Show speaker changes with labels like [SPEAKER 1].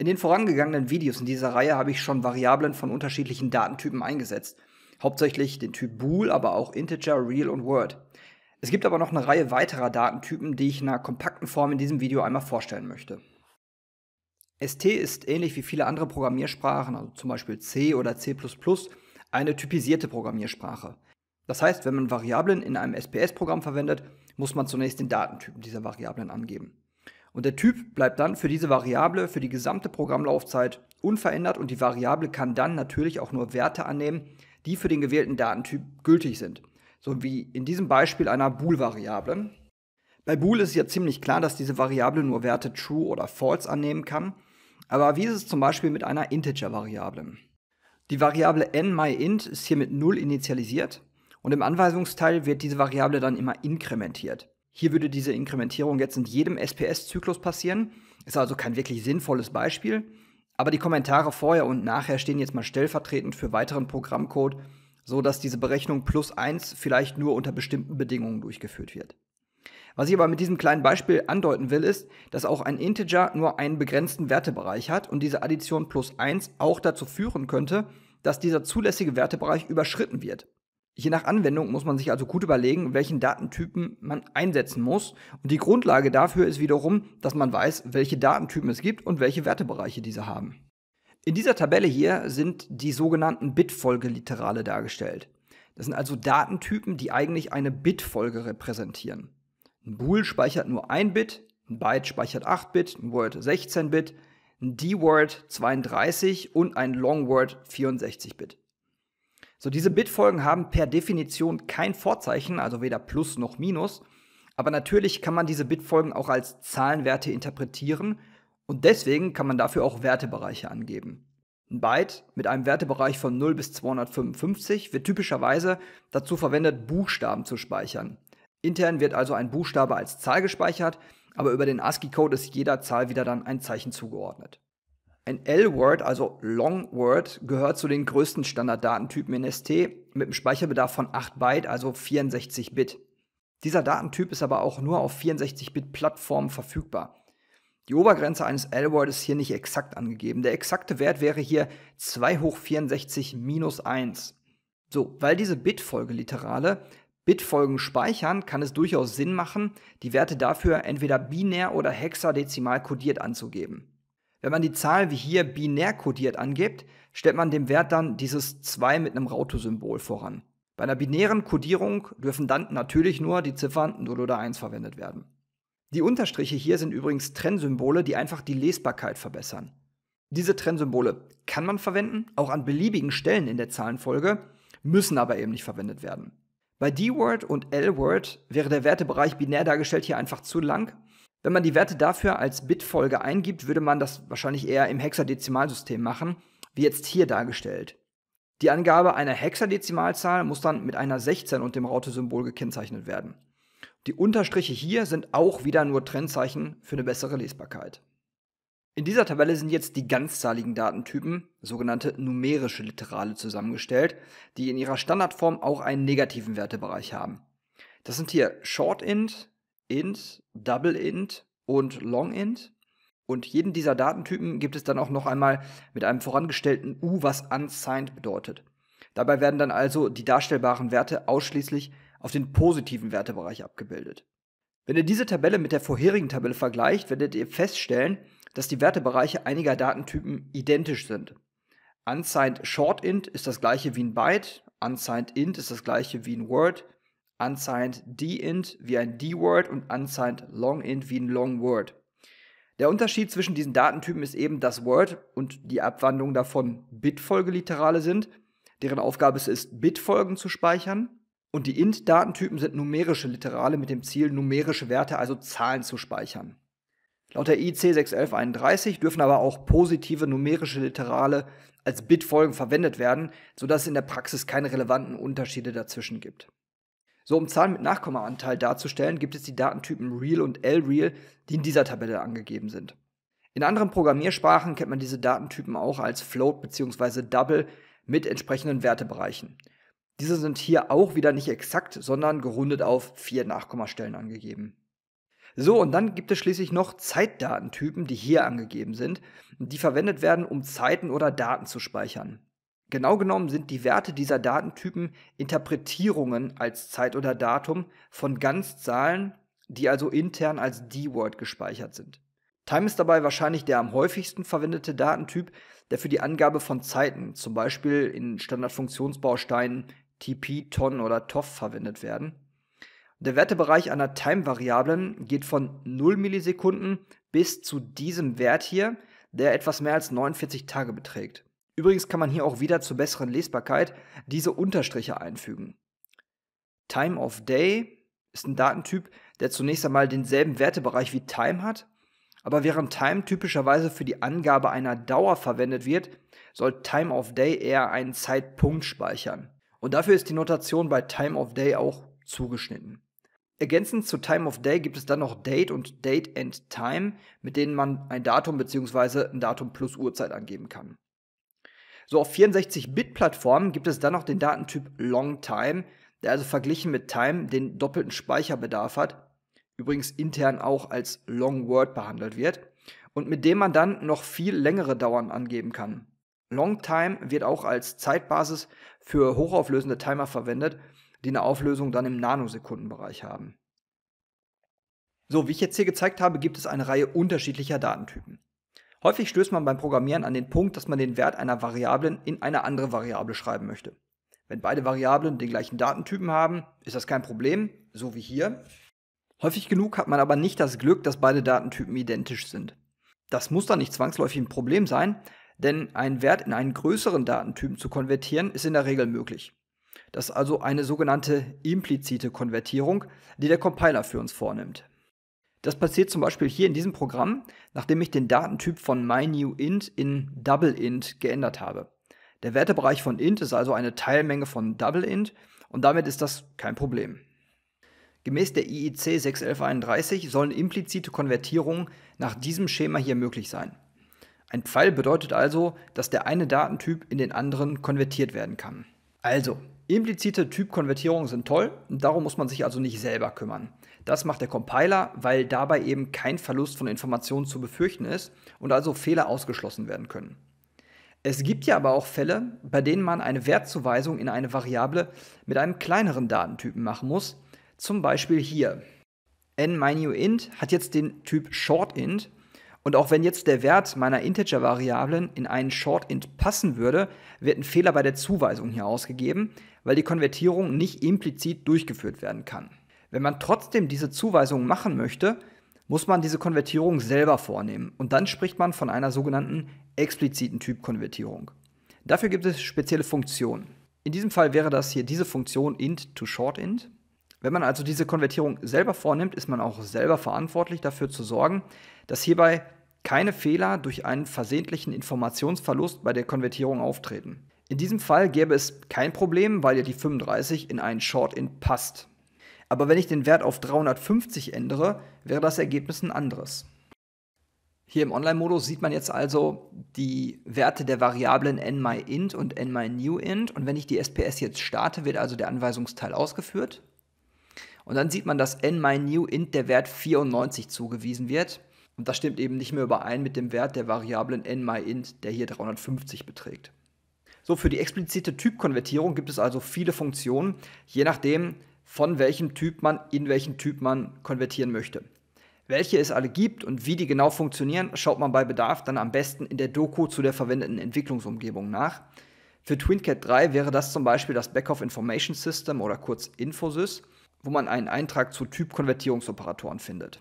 [SPEAKER 1] In den vorangegangenen Videos in dieser Reihe habe ich schon Variablen von unterschiedlichen Datentypen eingesetzt. Hauptsächlich den Typ Bool, aber auch Integer, Real und Word. Es gibt aber noch eine Reihe weiterer Datentypen, die ich in einer kompakten Form in diesem Video einmal vorstellen möchte. ST ist ähnlich wie viele andere Programmiersprachen, also zum Beispiel C oder C++, eine typisierte Programmiersprache. Das heißt, wenn man Variablen in einem SPS-Programm verwendet, muss man zunächst den Datentypen dieser Variablen angeben. Und der Typ bleibt dann für diese Variable für die gesamte Programmlaufzeit unverändert und die Variable kann dann natürlich auch nur Werte annehmen, die für den gewählten Datentyp gültig sind. So wie in diesem Beispiel einer Bool-Variable. Bei Bool ist ja ziemlich klar, dass diese Variable nur Werte true oder false annehmen kann. Aber wie ist es zum Beispiel mit einer Integer-Variable? Die Variable nMyInt ist hier mit 0 initialisiert und im Anweisungsteil wird diese Variable dann immer inkrementiert. Hier würde diese Inkrementierung jetzt in jedem SPS-Zyklus passieren. Ist also kein wirklich sinnvolles Beispiel. Aber die Kommentare vorher und nachher stehen jetzt mal stellvertretend für weiteren Programmcode, so dass diese Berechnung plus 1 vielleicht nur unter bestimmten Bedingungen durchgeführt wird. Was ich aber mit diesem kleinen Beispiel andeuten will, ist, dass auch ein Integer nur einen begrenzten Wertebereich hat und diese Addition plus 1 auch dazu führen könnte, dass dieser zulässige Wertebereich überschritten wird. Je nach Anwendung muss man sich also gut überlegen, welchen Datentypen man einsetzen muss. Und die Grundlage dafür ist wiederum, dass man weiß, welche Datentypen es gibt und welche Wertebereiche diese haben. In dieser Tabelle hier sind die sogenannten Bitfolgeliterale dargestellt. Das sind also Datentypen, die eigentlich eine Bitfolge repräsentieren. Ein Bool speichert nur ein Bit, ein Byte speichert 8 Bit, ein Word 16 Bit, ein D-Word 32 und ein Long-Word 64 Bit. So, diese Bitfolgen haben per Definition kein Vorzeichen, also weder Plus noch Minus. Aber natürlich kann man diese Bitfolgen auch als Zahlenwerte interpretieren und deswegen kann man dafür auch Wertebereiche angeben. Ein Byte mit einem Wertebereich von 0 bis 255 wird typischerweise dazu verwendet, Buchstaben zu speichern. Intern wird also ein Buchstabe als Zahl gespeichert, aber über den ASCII-Code ist jeder Zahl wieder dann ein Zeichen zugeordnet. Ein L-Word, also Long Word, gehört zu den größten Standarddatentypen in ST mit einem Speicherbedarf von 8 Byte, also 64 Bit. Dieser Datentyp ist aber auch nur auf 64-Bit-Plattformen verfügbar. Die Obergrenze eines L-Word ist hier nicht exakt angegeben. Der exakte Wert wäre hier 2 hoch 64 minus 1. So, weil diese Bitfolgeliterale Bitfolgen speichern, kann es durchaus Sinn machen, die Werte dafür entweder binär oder hexadezimal kodiert anzugeben. Wenn man die Zahl wie hier binär kodiert angibt, stellt man dem Wert dann dieses 2 mit einem Rautosymbol voran. Bei einer binären Kodierung dürfen dann natürlich nur die Ziffern 0 oder 1 verwendet werden. Die Unterstriche hier sind übrigens Trennsymbole, die einfach die Lesbarkeit verbessern. Diese Trennsymbole kann man verwenden, auch an beliebigen Stellen in der Zahlenfolge, müssen aber eben nicht verwendet werden. Bei D-Word und L-Word wäre der Wertebereich binär dargestellt hier einfach zu lang wenn man die Werte dafür als Bitfolge eingibt, würde man das wahrscheinlich eher im Hexadezimalsystem machen, wie jetzt hier dargestellt. Die Angabe einer Hexadezimalzahl muss dann mit einer 16 und dem Raute-Symbol gekennzeichnet werden. Die Unterstriche hier sind auch wieder nur Trennzeichen für eine bessere Lesbarkeit. In dieser Tabelle sind jetzt die ganzzahligen Datentypen, sogenannte numerische Literale, zusammengestellt, die in ihrer Standardform auch einen negativen Wertebereich haben. Das sind hier Shortint, Int, Double Int und Long Int. Und jeden dieser Datentypen gibt es dann auch noch einmal mit einem vorangestellten U, was unsigned bedeutet. Dabei werden dann also die darstellbaren Werte ausschließlich auf den positiven Wertebereich abgebildet. Wenn ihr diese Tabelle mit der vorherigen Tabelle vergleicht, werdet ihr feststellen, dass die Wertebereiche einiger Datentypen identisch sind. Unsigned Short Int ist das gleiche wie ein Byte, Unsigned Int ist das gleiche wie ein Word, unsigned dint wie ein d-word und unsigned longint wie ein long-word. Der Unterschied zwischen diesen Datentypen ist eben, dass Word und die Abwandlung davon Bitfolgeliterale sind, deren Aufgabe es ist, Bitfolgen zu speichern. Und die int-Datentypen sind numerische Literale mit dem Ziel, numerische Werte, also Zahlen zu speichern. Laut der IC 61131 dürfen aber auch positive numerische Literale als Bitfolgen verwendet werden, sodass es in der Praxis keine relevanten Unterschiede dazwischen gibt. So, um Zahlen mit Nachkommaanteil darzustellen, gibt es die Datentypen Real und L-Real, die in dieser Tabelle angegeben sind. In anderen Programmiersprachen kennt man diese Datentypen auch als Float bzw. Double mit entsprechenden Wertebereichen. Diese sind hier auch wieder nicht exakt, sondern gerundet auf vier Nachkommastellen angegeben. So, und dann gibt es schließlich noch Zeitdatentypen, die hier angegeben sind, die verwendet werden, um Zeiten oder Daten zu speichern. Genau genommen sind die Werte dieser Datentypen Interpretierungen als Zeit oder Datum von Ganzzahlen, die also intern als D-Word gespeichert sind. Time ist dabei wahrscheinlich der am häufigsten verwendete Datentyp, der für die Angabe von Zeiten, zum Beispiel in Standardfunktionsbausteinen TP, Ton oder TOF verwendet werden. Der Wertebereich einer Time-Variablen geht von 0 Millisekunden bis zu diesem Wert hier, der etwas mehr als 49 Tage beträgt. Übrigens kann man hier auch wieder zur besseren Lesbarkeit diese Unterstriche einfügen. Time of Day ist ein Datentyp, der zunächst einmal denselben Wertebereich wie Time hat, aber während Time typischerweise für die Angabe einer Dauer verwendet wird, soll Time of Day eher einen Zeitpunkt speichern. Und dafür ist die Notation bei Time of Day auch zugeschnitten. Ergänzend zu Time of Day gibt es dann noch Date und Date and Time, mit denen man ein Datum bzw. ein Datum plus Uhrzeit angeben kann. So auf 64-Bit-Plattformen gibt es dann noch den Datentyp Longtime, der also verglichen mit Time den doppelten Speicherbedarf hat, übrigens intern auch als Long Word behandelt wird, und mit dem man dann noch viel längere Dauern angeben kann. Longtime wird auch als Zeitbasis für hochauflösende Timer verwendet, die eine Auflösung dann im Nanosekundenbereich haben. So, wie ich jetzt hier gezeigt habe, gibt es eine Reihe unterschiedlicher Datentypen. Häufig stößt man beim Programmieren an den Punkt, dass man den Wert einer Variablen in eine andere Variable schreiben möchte. Wenn beide Variablen den gleichen Datentypen haben, ist das kein Problem, so wie hier. Häufig genug hat man aber nicht das Glück, dass beide Datentypen identisch sind. Das muss dann nicht zwangsläufig ein Problem sein, denn einen Wert in einen größeren Datentypen zu konvertieren, ist in der Regel möglich. Das ist also eine sogenannte implizite Konvertierung, die der Compiler für uns vornimmt. Das passiert zum Beispiel hier in diesem Programm, nachdem ich den Datentyp von MyNewInt in DoubleInt geändert habe. Der Wertebereich von int ist also eine Teilmenge von DoubleInt und damit ist das kein Problem. Gemäß der IEC 61131 sollen implizite Konvertierungen nach diesem Schema hier möglich sein. Ein Pfeil bedeutet also, dass der eine Datentyp in den anderen konvertiert werden kann. Also, Implizite Typkonvertierungen sind toll, darum muss man sich also nicht selber kümmern. Das macht der Compiler, weil dabei eben kein Verlust von Informationen zu befürchten ist und also Fehler ausgeschlossen werden können. Es gibt ja aber auch Fälle, bei denen man eine Wertzuweisung in eine Variable mit einem kleineren Datentypen machen muss, zum Beispiel hier. n hat jetzt den Typ shortInt und auch wenn jetzt der Wert meiner Integer-Variablen in einen Short-Int passen würde, wird ein Fehler bei der Zuweisung hier ausgegeben, weil die Konvertierung nicht implizit durchgeführt werden kann. Wenn man trotzdem diese Zuweisung machen möchte, muss man diese Konvertierung selber vornehmen und dann spricht man von einer sogenannten expliziten Typkonvertierung. Dafür gibt es spezielle Funktionen. In diesem Fall wäre das hier diese Funktion int to short int wenn man also diese Konvertierung selber vornimmt, ist man auch selber verantwortlich dafür zu sorgen, dass hierbei keine Fehler durch einen versehentlichen Informationsverlust bei der Konvertierung auftreten. In diesem Fall gäbe es kein Problem, weil ja die 35 in einen Short-In passt. Aber wenn ich den Wert auf 350 ändere, wäre das Ergebnis ein anderes. Hier im Online-Modus sieht man jetzt also die Werte der Variablen nMyInt und nMyNewInt. Und wenn ich die SPS jetzt starte, wird also der Anweisungsteil ausgeführt. Und dann sieht man, dass n mein new int der Wert 94 zugewiesen wird. Und das stimmt eben nicht mehr überein mit dem Wert der Variablen n my int, der hier 350 beträgt. So, für die explizite Typkonvertierung gibt es also viele Funktionen, je nachdem, von welchem Typ man in welchen Typ man konvertieren möchte. Welche es alle gibt und wie die genau funktionieren, schaut man bei Bedarf dann am besten in der Doku zu der verwendeten Entwicklungsumgebung nach. Für TwinCat 3 wäre das zum Beispiel das Backoff Information System oder kurz Infosys wo man einen Eintrag zu Typkonvertierungsoperatoren findet.